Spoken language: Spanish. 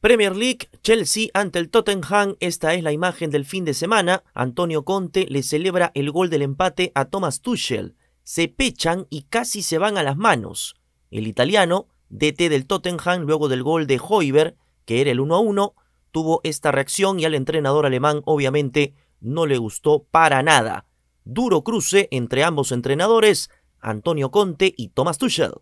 Premier League, Chelsea ante el Tottenham, esta es la imagen del fin de semana. Antonio Conte le celebra el gol del empate a Thomas Tuchel. Se pechan y casi se van a las manos. El italiano, DT del Tottenham, luego del gol de Hoiber, que era el 1 a 1, tuvo esta reacción y al entrenador alemán obviamente no le gustó para nada. Duro cruce entre ambos entrenadores, Antonio Conte y Thomas Tuchel.